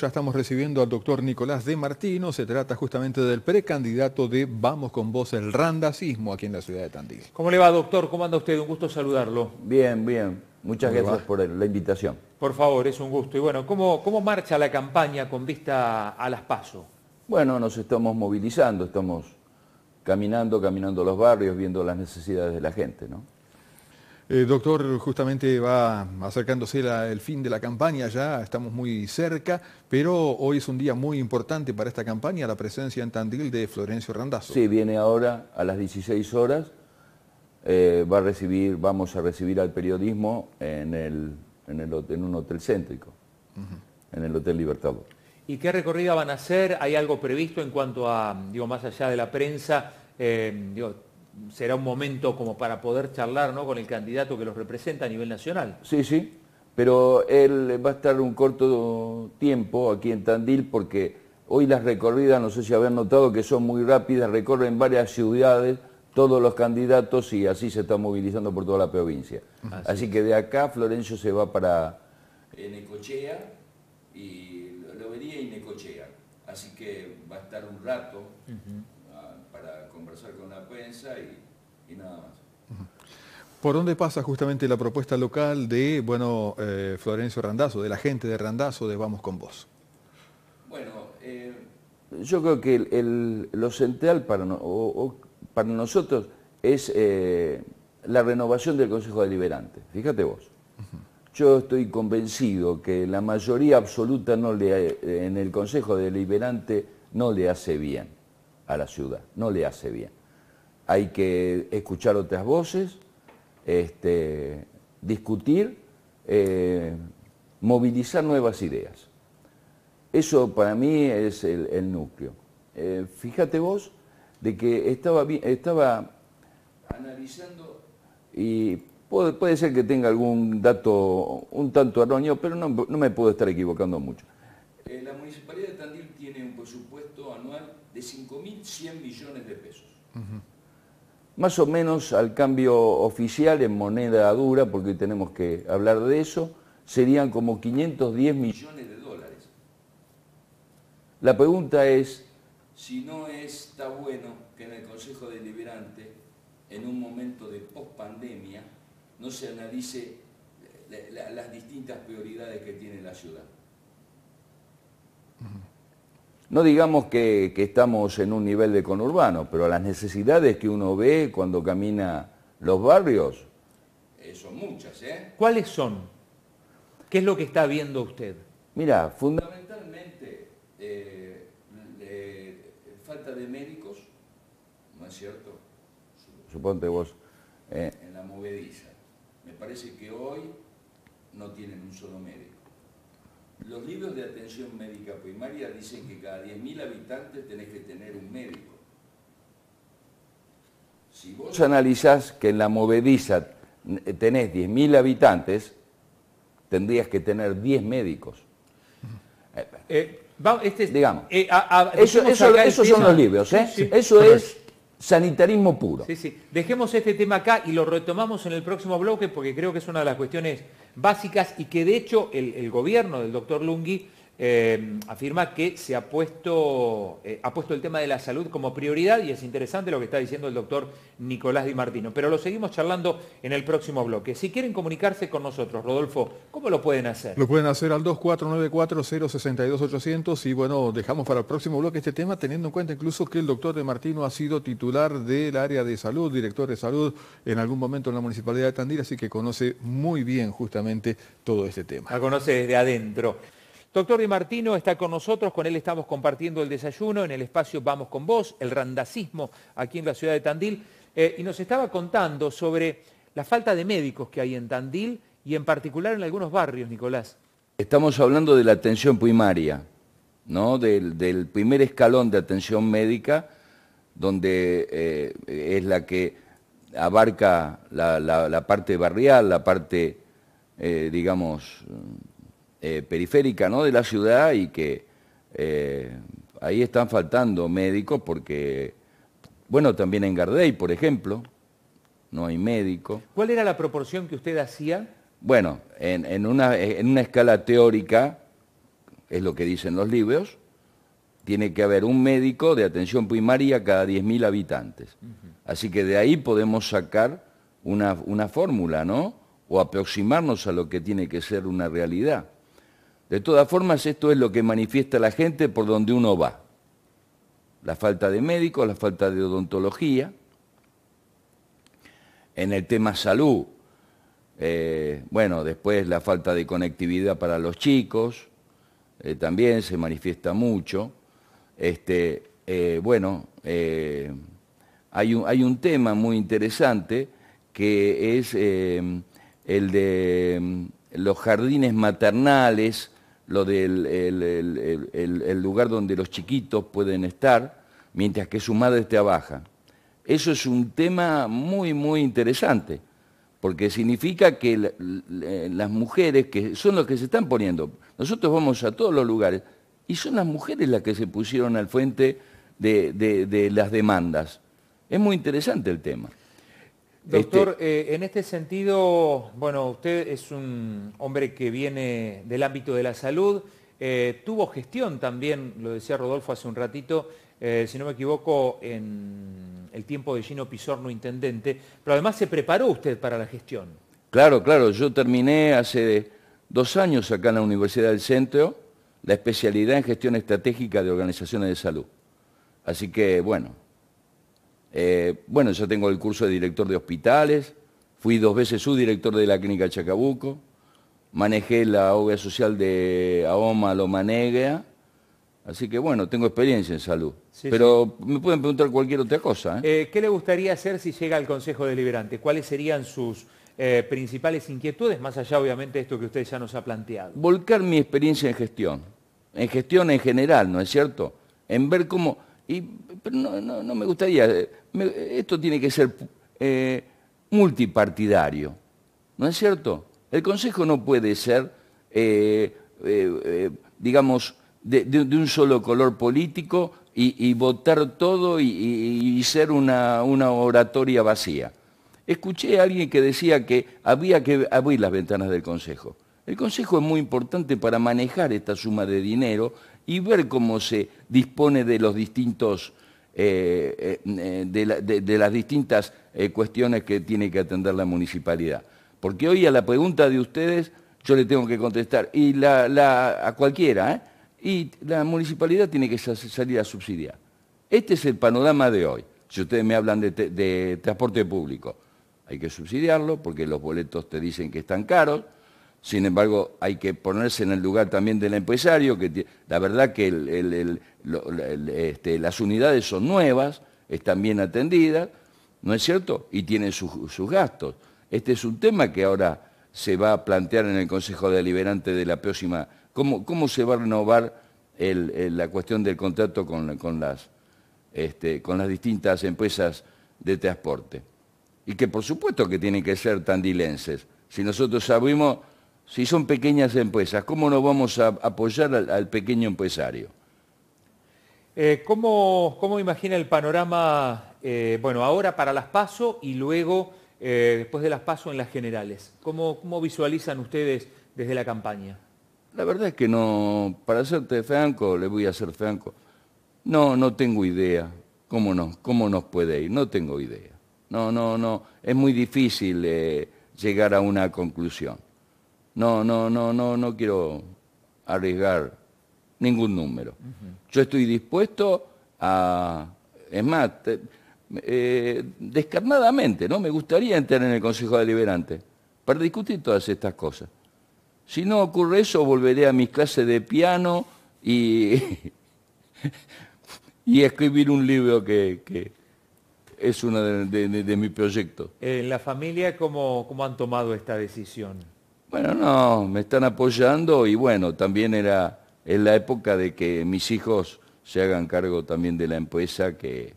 Ya estamos recibiendo al doctor Nicolás de Martino, se trata justamente del precandidato de Vamos con Vos, el randacismo aquí en la ciudad de Tandil. ¿Cómo le va, doctor? ¿Cómo anda usted? Un gusto saludarlo. Bien, bien. Muchas gracias por la invitación. Por favor, es un gusto. Y bueno, ¿cómo, ¿cómo marcha la campaña con vista a las PASO? Bueno, nos estamos movilizando, estamos caminando, caminando los barrios, viendo las necesidades de la gente, ¿no? Eh, doctor, justamente va acercándose el fin de la campaña, ya estamos muy cerca, pero hoy es un día muy importante para esta campaña, la presencia en Tandil de Florencio Randazzo. Sí, viene ahora a las 16 horas, eh, va a recibir, vamos a recibir al periodismo en, en, el, en un hotel céntrico, en el Hotel Libertador. ¿Y qué recorrida van a hacer? ¿Hay algo previsto en cuanto a, digo, más allá de la prensa? Eh, será un momento como para poder charlar ¿no? con el candidato que los representa a nivel nacional. Sí, sí, pero él va a estar un corto tiempo aquí en Tandil porque hoy las recorridas, no sé si habrán notado que son muy rápidas, recorren varias ciudades todos los candidatos y así se está movilizando por toda la provincia. Así, que de acá Florencio se va para... Eh, Necochea y lo y Necochea. Así que va a estar un rato conversar con la prensa y, nada ¿Por dónde pasa justamente la propuesta local de, bueno, eh, Florencio Randazo, de la gente de Randazo, de Vamos con Vos? Bueno, eh, yo creo que lo central para, nosotros es eh, la renovación del Consejo Deliberante. Fíjate vos. Yo estoy convencido que la mayoría absoluta no le, en el Consejo Deliberante no le hace bien a la ciudad, no le hace bien. Hay que escuchar otras voces, este, discutir, eh, movilizar nuevas ideas. Eso para mí es el, núcleo. Eh, fíjate vos de que estaba, estaba analizando y puede, ser que tenga algún dato un tanto erróneo, pero no, me puedo estar equivocando mucho. Eh, la Municipalidad de Tandil tiene un presupuesto anual de 5.100 millones de pesos. Más o menos al cambio oficial en moneda dura, porque tenemos que hablar de eso, serían como 510 millones de dólares. La pregunta es... Si no está bueno que en el Consejo Deliberante, en un momento de post-pandemia, no se analice eh, las distintas prioridades que tiene la ciudad. No digamos que, estamos en un nivel de conurbano, pero las necesidades que uno ve cuando camina los barrios... Eh, son muchas, ¿eh? ¿Cuáles son? ¿Qué es lo que está viendo usted? Mira, fundamentalmente eh, falta de médicos, ¿no es cierto? Suponte vos. En la movediza. Me parece que hoy no tienen un solo médico. Los libros de atención médica primaria dicen que cada 10.000 habitantes tenés que tener un médico. Si vos analizás que en la movediza tenés 10.000 habitantes, tendrías que tener 10 médicos. Eh, eh, este Digamos. Eh, eso, esos son los libros, ¿eh? Eso es sanitarismo puro. Sí, sí. Dejemos este tema acá y lo retomamos en el próximo bloque porque creo que es una de las cuestiones básicas y que de hecho el, gobierno del doctor Lungi eh, afirma que se ha puesto, eh, ha puesto el tema de la salud como prioridad y es interesante lo que está diciendo el doctor Nicolás Di Martino. Pero lo seguimos charlando en el próximo bloque. Si quieren comunicarse con nosotros, Rodolfo, ¿cómo lo pueden hacer? Lo pueden hacer al 2494 y bueno, dejamos para el próximo bloque este tema teniendo en cuenta incluso que el doctor Di Martino ha sido titular del área de salud, director de salud en algún momento en la Municipalidad de Tandil, así que conoce muy bien justamente todo este tema. La conoce desde adentro. Doctor Di Martino está con nosotros, con él estamos compartiendo el desayuno en el espacio Vamos con Vos, el randacismo aquí en la ciudad de Tandil, eh, y nos estaba contando sobre la falta de médicos que hay en Tandil y en particular en algunos barrios, Nicolás. Estamos hablando de la atención primaria, ¿no? del, primer escalón de atención médica, donde eh, es la que abarca la, parte barrial, la parte, eh, digamos, eh, periférica ¿no? de la ciudad y que eh, ahí están faltando médicos porque, bueno, también en Gardey, por ejemplo, no hay médico. ¿Cuál era la proporción que usted hacía? Bueno, en, una, escala teórica, es lo que dicen los libros, tiene que haber un médico de atención primaria cada 10.000 habitantes. Así que de ahí podemos sacar una fórmula, ¿no? O aproximarnos a lo que tiene que ser una realidad. De todas formas, esto es lo que manifiesta la gente por donde uno va. La falta de médicos, la falta de odontología. En el tema salud, eh, bueno, después la falta de conectividad para los chicos, eh, también se manifiesta mucho. Este, eh, bueno, hay, un, tema muy interesante que es el de mm, los jardines maternales lo del el, lugar donde los chiquitos pueden estar mientras que su madre trabaja. Eso es un tema muy, muy interesante, porque significa que las mujeres, que son las que se están poniendo, nosotros vamos a todos los lugares, y son las mujeres las que se pusieron al frente de las demandas. Es muy interesante el tema. Doctor, este- eh, en este sentido, bueno, usted es un hombre que viene del ámbito de la salud, eh, tuvo gestión también, lo decía Rodolfo hace un ratito, eh, si no me equivoco, en el tiempo de Gino Pisorno, intendente, pero además se preparó usted para la gestión. Claro, claro, yo terminé hace dos años acá en la Universidad del Centro la especialidad en gestión estratégica de organizaciones de salud. Así que, bueno, eh, bueno, yo tengo el curso de director de hospitales, fui dos veces subdirector de la clínica Chacabuco, manejé la obra social de Aoma Lomaneguea. así que bueno, tengo experiencia en salud. Pero me pueden preguntar cualquier otra cosa. ¿eh? Eh, qué le gustaría hacer si llega al Consejo Deliberante? ¿Cuáles serían sus principales inquietudes, más allá obviamente de esto que usted ya nos ha planteado? Volcar mi experiencia en gestión, en gestión en general, ¿no es cierto? En ver cómo... Y pero no, me gustaría, eh, esto tiene que ser eh, multipartidario, ¿no es cierto? El Consejo no puede ser, eh, digamos, de, un solo color político y, votar todo y, ser una, oratoria vacía. Escuché a alguien que decía que había que abrir las ventanas del Consejo. El Consejo es muy importante para manejar esta suma de dinero y ver cómo se dispone de los distintos eh, eh, eh, de, las distintas cuestiones que tiene que atender la municipalidad. Porque hoy a la pregunta de ustedes yo le tengo que contestar, y a cualquiera, y la municipalidad tiene que salir a subsidiar. Este es el panorama de hoy. Si ustedes me hablan de transporte público, hay que subsidiarlo porque los boletos te dicen que están caros, sin embargo, hay que ponerse en el lugar también del empresario, que la verdad que este, las unidades son nuevas, están bien atendidas, ¿no es cierto? Y tienen sus, gastos. Este es un tema que ahora se va a plantear en el Consejo Deliberante de la próxima... ¿Cómo, se va a renovar la cuestión del contrato con, las, este, con las distintas empresas de transporte? Y que por supuesto que tienen que ser tandilenses. Si nosotros abrimos si son pequeñas empresas, ¿cómo nos vamos a apoyar al, pequeño empresario? Eh, ¿cómo, imagina el panorama, eh, bueno, ahora para las PASO y luego, eh, después de las PASO, en las generales? ¿Cómo, visualizan ustedes desde la campaña? La verdad es que no, para serte franco, le voy a ser franco, no, no tengo idea. ¿Cómo ¿Cómo nos puede ir? No tengo idea. No, no, no. Es muy difícil llegar a una conclusión. No, no, no, no, no quiero arriesgar ningún número. Yo estoy dispuesto a, es más, eh, descarnadamente, ¿no? Me gustaría entrar en el Consejo Deliberante para discutir todas estas cosas. Si no ocurre eso, volveré a mis clases de piano y, y escribir un libro que, es uno de, mis proyectos. ¿En eh, la familia cómo, cómo han tomado esta decisión? Bueno, no, me están apoyando y bueno, también era en la época de que mis hijos se hagan cargo también de la empresa que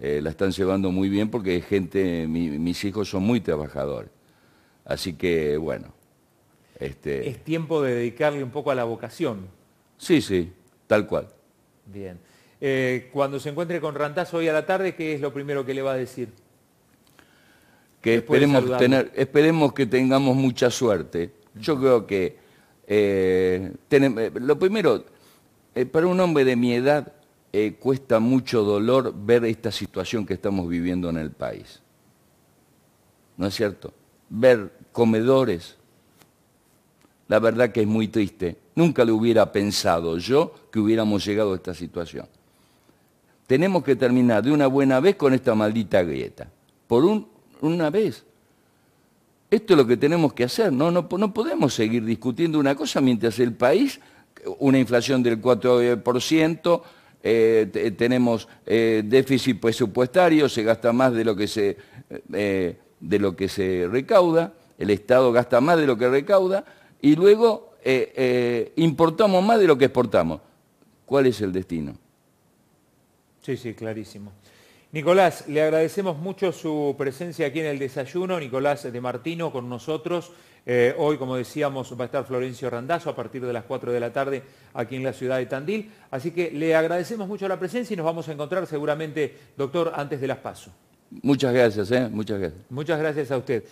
eh, la están llevando muy bien porque gente, mis hijos son muy trabajadores. Así que bueno. Este... Es tiempo de dedicarle un poco a la vocación. Sí, sí, tal cual. Bien. Eh, cuando se encuentre con Rantazo hoy a la tarde, ¿qué es lo primero que le va a decir? que esperemos, que tengamos mucha suerte. Yo creo que eh, eh, lo primero, eh, para un hombre de mi edad cuesta mucho dolor ver esta situación que estamos viviendo en el país. ¿No es cierto? Ver comedores, la verdad que es muy triste. Nunca le hubiera pensado yo que hubiéramos llegado a esta situación. Tenemos que terminar de una buena vez con esta maldita grieta, por un una vez. Esto es lo que tenemos que hacer, no, no, podemos seguir discutiendo una cosa mientras el país, una inflación del 4%, eh, eh, tenemos eh, déficit presupuestario, se gasta más de lo que se, de lo que se recauda, el Estado gasta más de lo que recauda y luego importamos más de lo que exportamos. ¿Cuál es el destino? Sí, sí, clarísimo. Nicolás, le agradecemos mucho su presencia aquí en el desayuno. Nicolás de Martino con nosotros. Eh, hoy, como decíamos, va a estar Florencio Randazzo a partir de las 4 de la tarde aquí en la ciudad de Tandil. Así que le agradecemos mucho la presencia y nos vamos a encontrar seguramente, doctor, antes de las paso. Muchas gracias, ¿eh? muchas gracias. Muchas gracias a usted.